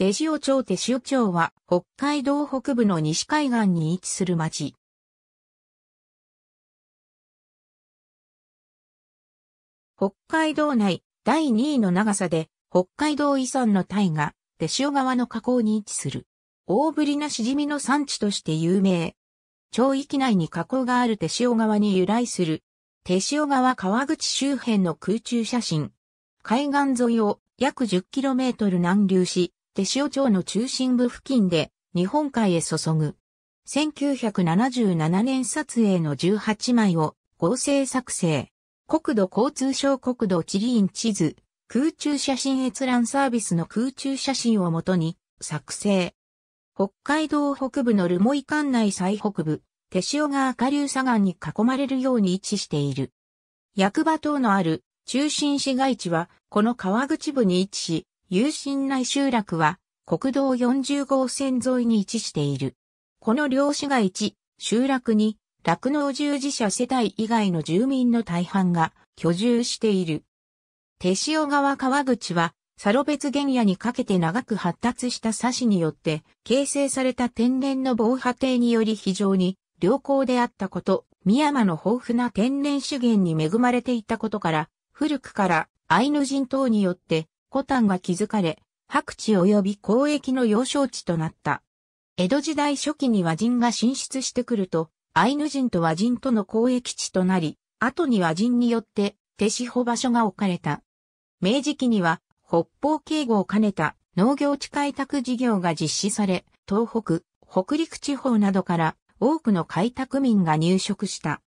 手塩町手塩町は北海道北部の西海岸に位置する町。北海道内第2位の長さで北海道遺産の大河、手塩川の河口に位置する。大ぶりなしじみの産地として有名。町域内に河口がある手塩川に由来する。手塩川川口周辺の空中写真。海岸沿いを約 10km 南流し、手塩町の中心部付近で日本海へ注ぐ。1977年撮影の18枚を合成作成。国土交通省国土地理院地図、空中写真閲覧サービスの空中写真をもとに作成。北海道北部の留萌管内最北部、手塩が赤流砂岩に囲まれるように位置している。役場等のある中心市街地はこの川口部に位置し、有心内集落は国道40号線沿いに位置している。この漁師が一、集落に酪農従事者世帯以外の住民の大半が居住している。手塩川川口は、サロベツ原野にかけて長く発達した砂子によって形成された天然の防波堤により非常に良好であったこと、宮山の豊富な天然資源に恵まれていたことから、古くからアイヌ人等によってコタンが築かれ、白地及び交易の要衝地となった。江戸時代初期に和人が進出してくると、アイヌ人と和人との交易地となり、後に和人によって手四保場所が置かれた。明治期には北方警護を兼ねた農業地開拓事業が実施され、東北、北陸地方などから多くの開拓民が入植した。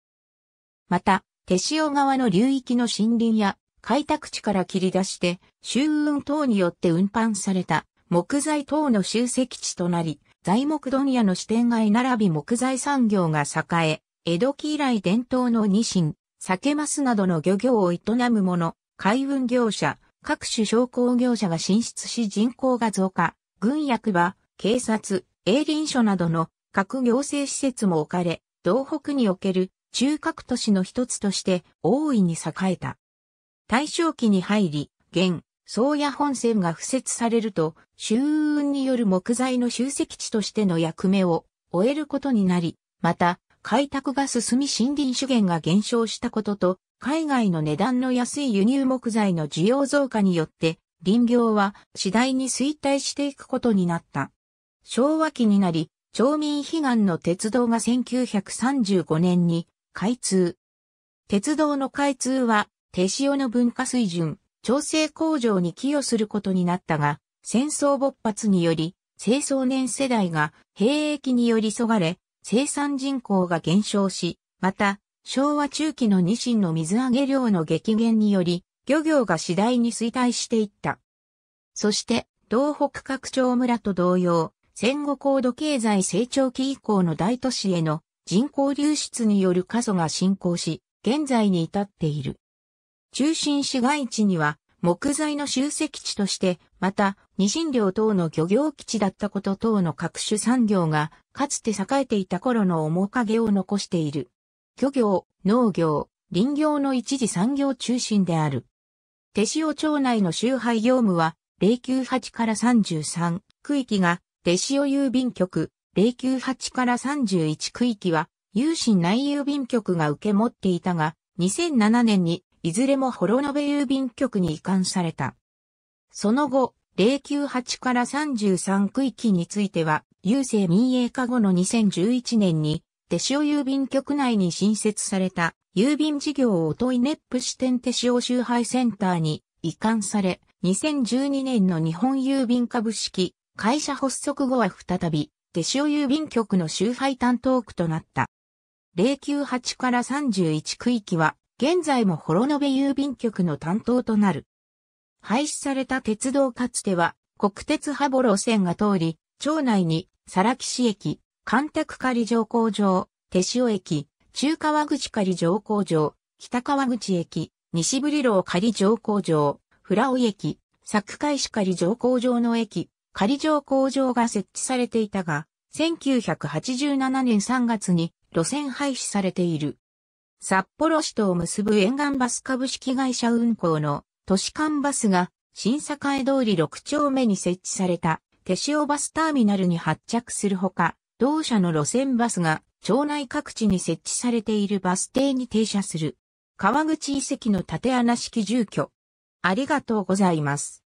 また、手塩川の流域の森林や開拓地から切り出して、周運等によって運搬された木材等の集積地となり、材木問屋の支店街並び木材産業が栄え、江戸期以来伝統のニシン、酒マスなどの漁業を営む者、海運業者、各種商工業者が進出し人口が増加、軍役場、警察、営林署などの各行政施設も置かれ、道北における中核都市の一つとして大いに栄えた。大正期に入り、現、宗谷本線が付設されると、周運による木材の集積地としての役目を終えることになり、また、開拓が進み森林資源が減少したことと、海外の値段の安い輸入木材の需要増加によって、林業は次第に衰退していくことになった。昭和期になり、町民悲願の鉄道が1935年に開通。鉄道の開通は手塩の文化水準、調整工場に寄与することになったが、戦争勃発により、青少年世代が兵役によりそがれ、生産人口が減少し、また、昭和中期のニシンの水揚げ量の激減により、漁業が次第に衰退していった。そして、東北各町村と同様、戦後高度経済成長期以降の大都市への人口流出による過疎が進行し、現在に至っている。中心市街地には木材の集積地として、また、二神領等の漁業基地だったこと等の各種産業が、かつて栄えていた頃の面影を残している。漁業、農業、林業の一時産業中心である。手塩町内の集配業務は、098から33区域が、手塩郵便局、098から31区域は、有心内郵便局が受け持っていたが、2007年にいずれも幌延郵便局に移管された。その後、098から33区域については、郵政民営化後の2011年に、手塩郵便局内に新設された郵便事業を問いネップ支店手塩集配センターに移管され、2012年の日本郵便株式会社発足後は再び、手塩郵便局の集配担当区となった。098から31区域は現在も幌延郵便局の担当となる。廃止された鉄道かつては国鉄羽幌線が通り、町内に良木駅、干宅仮乗降場、手塩駅、中川口仮乗降場、北川口駅、西ぶり路仮乗降場、フラオ駅、作海市仮乗降場の駅、仮乗降場が設置されていたが、1987年3月に路線廃止されている。札幌市とを結ぶ沿岸バス株式会社運行の都市間バスが新栄通り6丁目に設置された手塩バスターミナルに発着するほか、同社の路線バスが町内各地に設置されているバス停に停車する。川口遺跡の縦穴式住居。ありがとうございます。